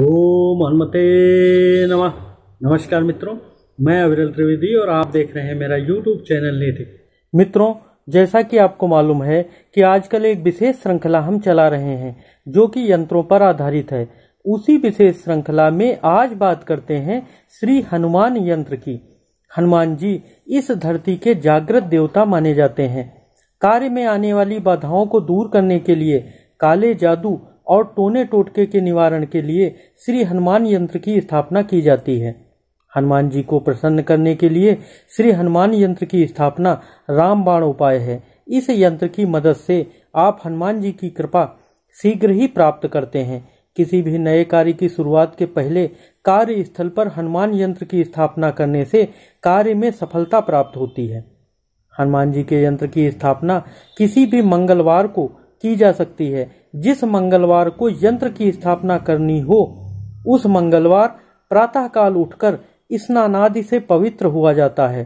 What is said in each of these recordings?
ओम हनुमते नमः नमस्कार मित्रों मैं अविरल त्रिवेदी और आप देख रहे हैं मेरा यूट्यूब चैनल नीति मित्रों जैसा कि आपको मालूम है कि आजकल एक विशेष श्रृंखला हम चला रहे हैं जो कि यंत्रों पर आधारित है उसी विशेष श्रृंखला में आज बात करते हैं श्री हनुमान यंत्र की हनुमान जी इस धरती के जागृत देवता माने जाते हैं कार्य में आने वाली बाधाओं को दूर करने के लिए काले जादू और टोने टोटके के निवारण के लिए श्री हनुमान यंत्र की स्थापना की जाती है हनुमान जी को प्रसन्न करने के लिए श्री हनुमान यंत्र की स्थापना रामबाण उपाय है इस यंत्र की मदद से आप हनुमान जी की कृपा शीघ्र ही प्राप्त करते हैं किसी भी नए कार्य की शुरुआत के पहले कार्य स्थल पर हनुमान यंत्र की स्थापना करने से कार्य में सफलता प्राप्त होती है हनुमान जी के यंत्र की स्थापना किसी भी मंगलवार को की जा सकती है जिस मंगलवार को यंत्र की स्थापना करनी हो उस मंगलवार प्रातःकाल उठकर स्नानादि से पवित्र हुआ जाता है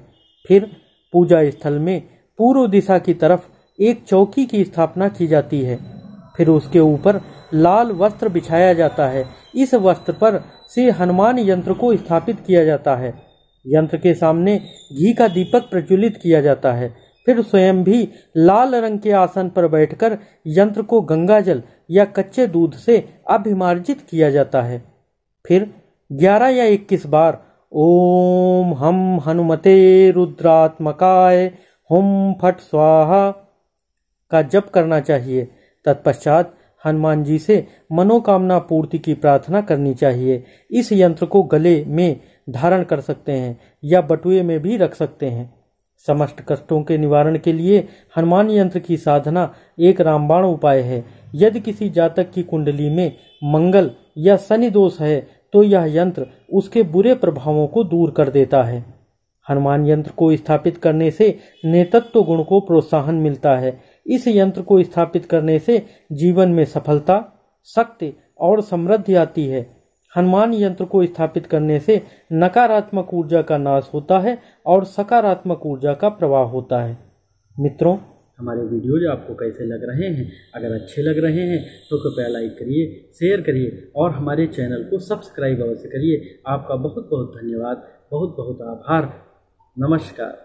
फिर पूजा स्थल में पूर्व दिशा की तरफ एक चौकी की स्थापना की जाती है फिर उसके ऊपर लाल वस्त्र बिछाया जाता है इस वस्त्र पर से हनुमान यंत्र को स्थापित किया जाता है यंत्र के सामने घी का दीपक प्रज्वलित किया जाता है फिर स्वयं भी लाल रंग के आसन पर बैठकर यंत्र को गंगाजल या कच्चे दूध से अभिमार्जित किया जाता है फिर ग्यारह या इक्कीस बार ओम हम हनुमते रुद्रात्मकाय हुम फट स्वाहा का जप करना चाहिए तत्पश्चात हनुमान जी से मनोकामना पूर्ति की प्रार्थना करनी चाहिए इस यंत्र को गले में धारण कर सकते हैं या बटुए में भी रख सकते हैं समस्त कष्टों के निवारण के लिए हनुमान यंत्र की साधना एक रामबाण उपाय है यदि किसी जातक की कुंडली में मंगल या शनि दोष है तो यह यंत्र उसके बुरे प्रभावों को दूर कर देता है हनुमान यंत्र को स्थापित करने से नेतृत्व गुण को प्रोत्साहन मिलता है इस यंत्र को स्थापित करने से जीवन में सफलता शक्ति और समृद्धि आती है हनुमान यंत्र को स्थापित करने से नकारात्मक ऊर्जा का नाश होता है और सकारात्मक ऊर्जा का प्रवाह होता है मित्रों हमारे वीडियोज आपको कैसे लग रहे हैं अगर अच्छे लग रहे हैं तो कृपया लाइक करिए शेयर करिए और हमारे चैनल को सब्सक्राइब अवश्य करिए आपका बहुत बहुत धन्यवाद बहुत बहुत आभार नमस्कार